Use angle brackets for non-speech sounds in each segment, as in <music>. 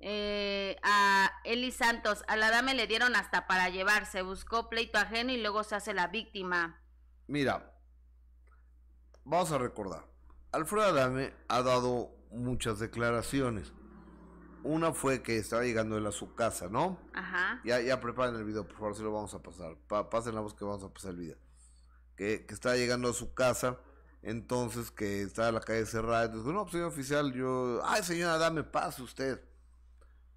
eh, a Eli Santos, a la dame le dieron hasta para llevarse, buscó pleito ajeno y luego se hace la víctima. Mira, vamos a recordar, Alfredo Adame ha dado muchas declaraciones. Una fue que estaba llegando él a su casa, ¿no? Ajá. Ya, ya preparen el video, por favor, si lo vamos a pasar. Pa pasen la voz que vamos a pasar el video. Que, que estaba llegando a su casa, entonces que estaba la calle cerrada. Entonces, no, pues, señor oficial, yo. Ay, señora, dame pase usted.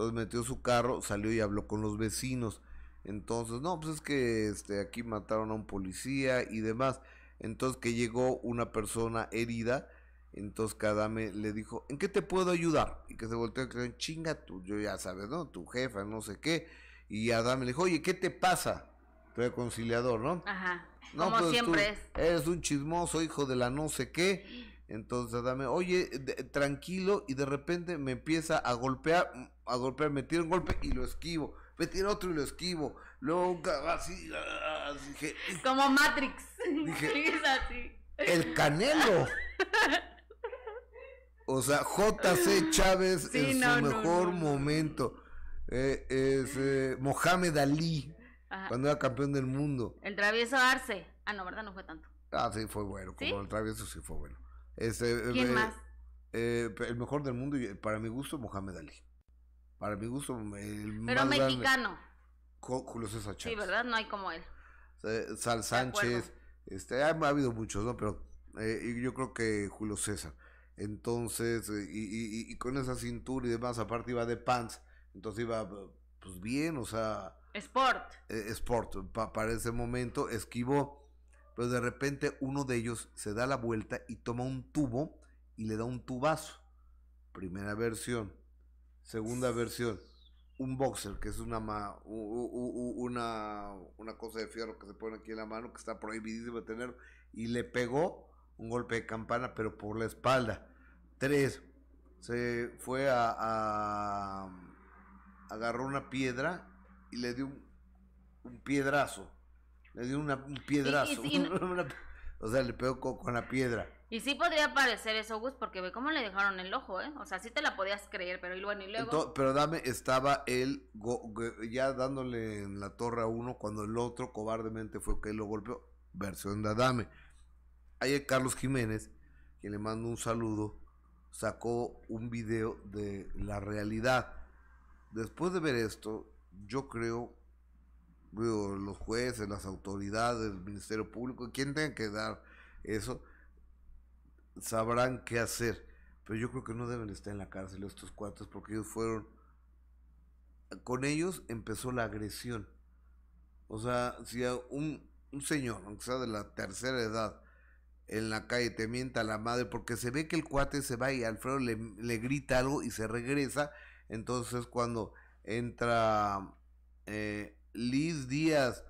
Entonces metió su carro, salió y habló con los vecinos. Entonces, no, pues es que este, aquí mataron a un policía y demás. Entonces que llegó una persona herida. Entonces Adame le dijo, ¿en qué te puedo ayudar? Y que se volteó y dijo, chinga tú, yo ya sabes, ¿no? Tu jefa, no sé qué. Y Adame le dijo, oye, ¿qué te pasa? Tu reconciliador, ¿no? Ajá. Como pues siempre es. Eres un chismoso hijo de la no sé qué entonces dame, oye, tranquilo, y de repente me empieza a golpear, a golpear, me tira un golpe y lo esquivo, me tira otro y lo esquivo, luego así, así como Matrix, dije, <laughs> el canelo. o sea, JC Chávez en su mejor momento. Eh, es eh, Mohamed Ali, cuando era campeón del mundo. El travieso Arce. Ah, no, ¿verdad? No fue tanto. Ah, sí, fue bueno. Como el travieso sí fue bueno. Este, eh, ¿Quién eh, más? Eh, el mejor del mundo, para mi gusto, Mohamed Ali. Para mi gusto, el Pero mexicano. Julio César Chávez. Sí, ¿verdad? No hay como él. Sal Sánchez. Este, ha, habido muchos, ¿no? Pero yo creo que Julio César. Entonces, y, con esa cintura y demás, aparte iba de pants. Entonces iba, pues bien, o sea. Sport. sport, para ese momento esquivó pero de repente uno de ellos se da la vuelta y toma un tubo y le da un tubazo. Primera versión. Segunda versión, un boxer, que es una, una, cosa de fierro que se pone aquí en la mano, que está prohibidísimo tener, y le pegó un golpe de campana, pero por la espalda. Tres, se fue a, agarró una piedra y le dio un piedrazo le dio una, un piedrazo. <laughs> o sea, le pegó con la piedra. Y sí podría parecer eso, Gus, porque ve cómo le dejaron el ojo, ¿eh? O sea, sí te la podías creer, pero y bueno, y luego... pero dame, estaba él ya dándole en la torre a uno cuando el otro cobardemente fue que él lo golpeó. Versión de Adame. hay Carlos Jiménez, quien le mando un saludo, sacó un video de la realidad. Después de ver esto, yo creo los jueces, las autoridades, el Ministerio Público, quien tenga que dar eso, sabrán qué hacer. Pero yo creo que no deben estar en la cárcel estos cuates porque ellos fueron... Con ellos empezó la agresión. O sea, si un, señor, aunque sea de la tercera edad, en la calle te mienta la madre porque se ve que el cuate se va y Alfredo le, le grita algo y se regresa. Entonces cuando entra eh, Liz Díaz.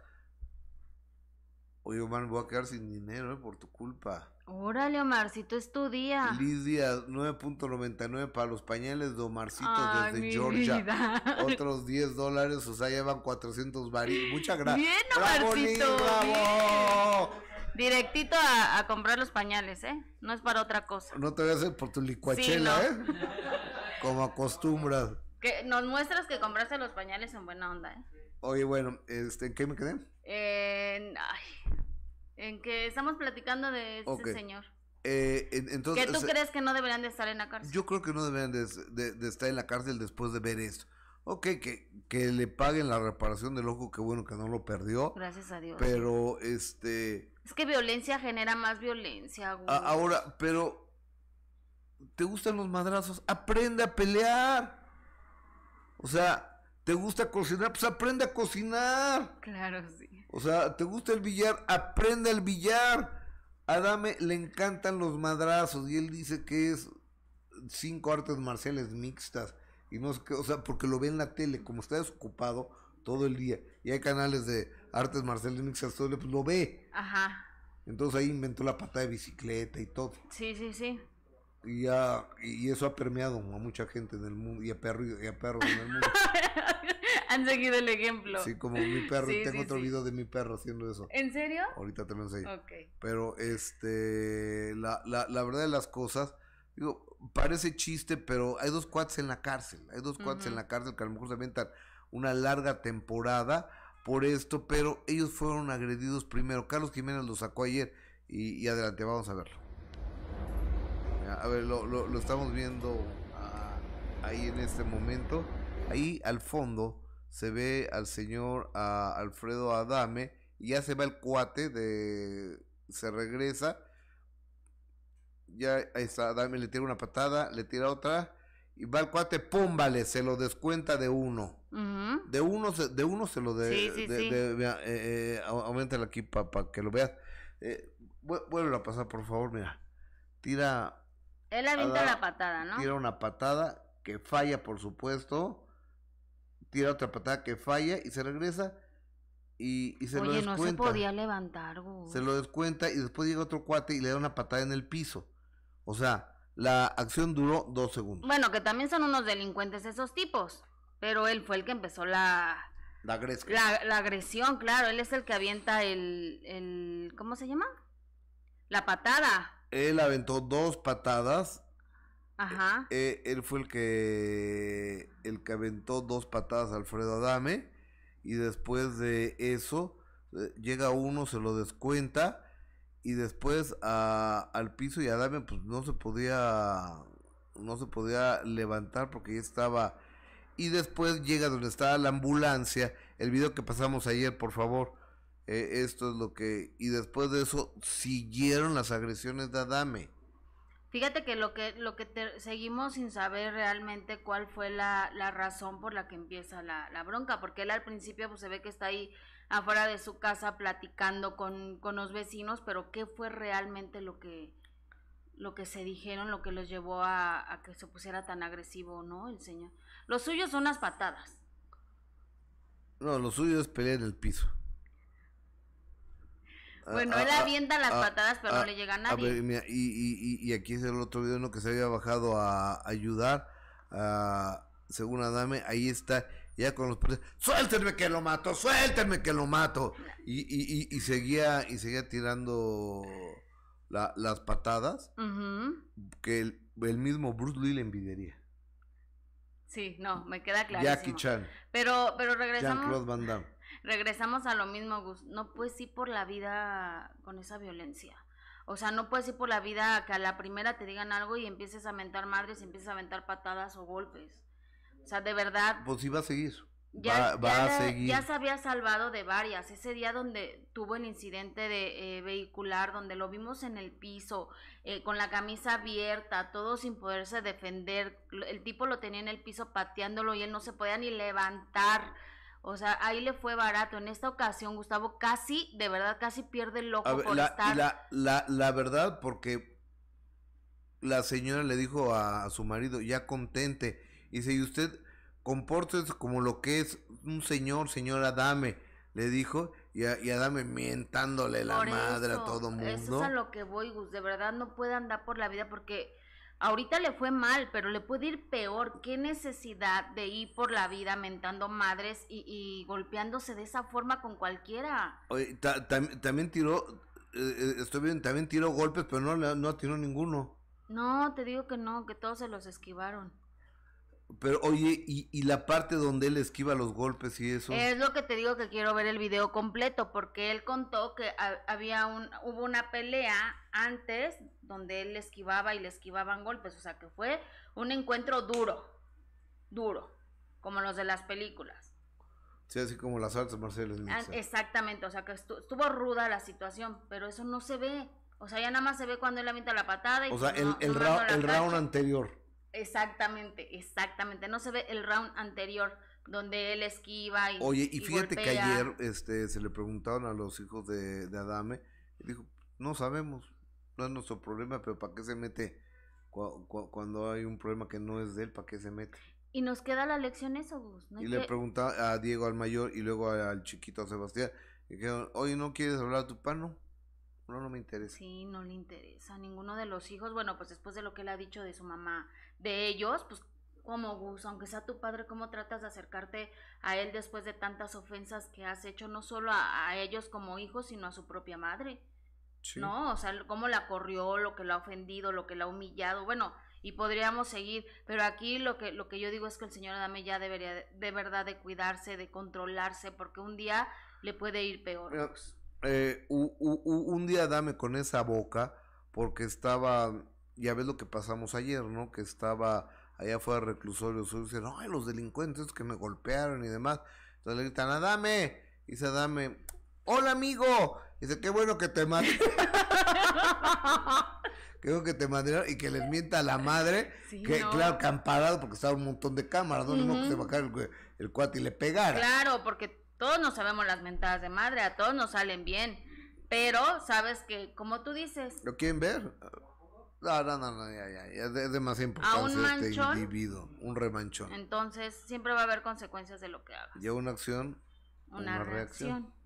Oye, Omar, voy a quedar sin dinero eh, por tu culpa. Órale, Omarcito, es tu día. Liz Díaz, 9.99 para los pañales de Omarcito desde Georgia. <laughs> Otros 10 dólares, o sea, llevan 400 varios. Muchas gracias. Bien, Omarcito. Directito a, comprar los pañales, ¿eh? No es para otra cosa. No te voy a hacer por tu licuachela, ¿eh? Como acostumbras. Que nos muestras que compraste los pañales en buena onda, ¿eh? Oye, bueno, este, ¿en qué me quedé? En, en que estamos platicando de ese señor. Eh, entonces, ¿Qué tú crees que no deberían de estar en la cárcel? Yo creo que no deberían de, estar en la cárcel después de ver esto. Ok, que, que le paguen la reparación del ojo, que bueno que no lo perdió. Gracias a Dios. Pero, este... Es que violencia genera más violencia, ahora, pero... ¿Te gustan los madrazos? Aprende a pelear. O sea, ¿Te gusta cocinar? Pues aprende a cocinar. Claro, sí. O sea, ¿te gusta el billar? Aprende el billar. A Dame le encantan los madrazos y él dice que es cinco artes marciales mixtas. Y no sé qué, o sea, porque lo ve en la tele, como está desocupado todo el día. Y hay canales de artes marciales mixtas, todo pues lo ve. Ajá. Entonces ahí inventó la patada de bicicleta y todo. Sí, sí, sí. Y, ya, y eso ha permeado a mucha gente en el mundo y a, perro, perros en el mundo. <laughs> Han seguido el ejemplo. Sí, como mi perro. tengo otro video de mi perro haciendo eso. ¿En serio? Ahorita te lo enseño. Pero este, la, la, la, verdad de las cosas, digo, parece chiste, pero hay dos cuates en la cárcel. Hay dos cuates en la cárcel que a lo mejor se aventan una larga temporada por esto, pero ellos fueron agredidos primero. Carlos Jiménez lo sacó ayer y adelante, vamos a verlo a ver, lo, estamos viendo ah, ahí en este momento. Ahí al fondo se ve al señor Alfredo Adame. Y ya se va el cuate de... Se regresa. Ya ahí está Adame, le tira una patada, le tira otra. Y va el cuate, púmbale, se lo descuenta de uno. De uno se, de uno se lo de, sí, sí, eh, eh, aquí para que lo veas. Eh, vuelve a pasar, por favor, mira. Tira él avienta la patada, ¿no? Tira una patada que falla, por supuesto. Tira otra patada que falla y se regresa. Y, se lo descuenta. no se podía levantar, Se lo descuenta y después llega otro cuate y le da una patada en el piso. O sea, la acción duró dos segundos. Bueno, que también son unos delincuentes esos tipos. Pero él fue el que empezó la... La agresión. La, la agresión, claro. Él es el que avienta el, el... ¿Cómo se llama? La patada. Él aventó dos patadas. Ajá. E, él fue el que el que aventó dos patadas a Alfredo Adame y después de eso eh, llega uno, se lo descuenta y después al piso y Adame pues no se podía no se podía levantar porque ya estaba y después llega donde está la ambulancia, el video que pasamos ayer, por favor. E, esto es lo que... Y después de eso siguieron las agresiones de Adame. Fíjate que lo que, lo que seguimos sin saber realmente cuál fue la, razón por la que empieza la, bronca, porque él al principio pues, se ve que está ahí afuera de su casa platicando con, los vecinos, pero qué fue realmente lo que, lo que se dijeron, lo que los llevó a, a, que se pusiera tan agresivo, ¿no? El señor. Los suyos son las patadas. No, lo suyo es pelear en el piso. Bueno, ah, él ah, ah, avienta las patadas, pero no le llega a nadie. Ver, y, aquí es el otro video en que se había bajado a ayudar, a, según Adame, ahí está, ya con los ¡Suélteme que lo mato, ¡Suélteme que lo mato. Y, seguía, y seguía tirando las patadas que el, mismo Bruce Lee le envidiaría. Sí, no, me queda claro. Jackie Chan. Pero, pero regresamos. Jean-Claude Van Damme regresamos a lo mismo, Gus. No puedes ir por la vida con esa violencia. O sea, no puedes ir por la vida que a la primera te digan algo y empieces a mentar madres y empieces a aventar patadas o golpes. O sea, de verdad. Pues sí va a seguir. Ya, va, a seguir. ya se había salvado de varias. Ese día donde tuvo el incidente de eh, vehicular, donde lo vimos en el piso, eh, con la camisa abierta, todo sin poderse defender. El tipo lo tenía en el piso pateándolo y él no se podía ni levantar. O sea, ahí le fue barato. En esta ocasión, Gustavo casi, de verdad, casi pierde el ojo por la, estar... la, verdad, porque la señora le dijo a, su marido, ya contente. Y dice, y usted compórtese como lo que es un señor, señora, dame. Le dijo, y, a, y Adame mientándole la madre a todo mundo. Eso es a lo que voy, Gus. De verdad no puede andar por la vida porque Ahorita le fue mal, pero le puede ir peor. ¿Qué necesidad de ir por la vida mentando madres y, golpeándose de esa forma con cualquiera? Oye, también tiró, eh, eh, estoy bien, también tiró golpes, pero no, no tiró ninguno. No, te digo que no, que todos se los esquivaron. Pero oye, ¿y, la parte donde él esquiva los golpes y eso? Es lo que te digo que quiero ver el video completo, porque él contó que había un, hubo una pelea antes donde él le esquivaba y le esquivaban golpes. O sea que fue un encuentro duro, duro, como los de las películas. Sí, así como las artes marcelo ah, Exactamente, o sea que estuvo ruda la situación, pero eso no se ve. O sea, ya nada más se ve cuando él avienta la patada. o sea, el, el, round anterior. Exactamente, exactamente. No se ve el round anterior donde él esquiva y. Oye, y, fíjate que ayer este, se le preguntaron a los hijos de, de Adame y dijo: No sabemos, no es nuestro problema, pero ¿para qué se mete cuando hay un problema que no es de él? ¿Para qué se mete? Y nos queda la lección eso, Gus. y le pregunta preguntaba a Diego, al mayor, y luego al chiquito, a Sebastián, y dijeron, oye, ¿no quieres hablar a tu pano? No, no me interesa. Sí, no le interesa a ninguno de los hijos. Bueno, pues después de lo que él ha dicho de su mamá, de ellos, pues como Gus, aunque sea tu padre, ¿cómo tratas de acercarte a él después de tantas ofensas que has hecho, no solo a ellos como hijos, sino a su propia madre? ¿No? O sea, cómo la corrió, lo que la ha ofendido, lo que la ha humillado. Bueno, y podríamos seguir, pero aquí lo que, lo que yo digo es que el señor Adame ya debería de, verdad de cuidarse, de controlarse, porque un día le puede ir peor. Pues, eh, un día Adame con esa boca, porque estaba, ya ves lo que pasamos ayer, ¿no? Que estaba allá afuera reclusorio Y dicen, los delincuentes que me golpearon y demás. Entonces le gritan, Adame, y dice Adame, hola amigo, Dice, qué bueno que te madre. <laughs> Qué bueno que te manden y que les mienta a la madre. que claro, que han porque estaba un montón de cámaras. No, no que se bajara el, el cuate y le pegara. Claro, porque todos nos sabemos las mentadas de madre, a todos nos salen bien. Pero sabes que, como tú dices. ¿Lo quieren ver? No, no, no, ya, ya, es demasiado importante un este individuo, un remanchón. Entonces, siempre va a haber consecuencias de lo que hagas. Ya una acción, una, reacción.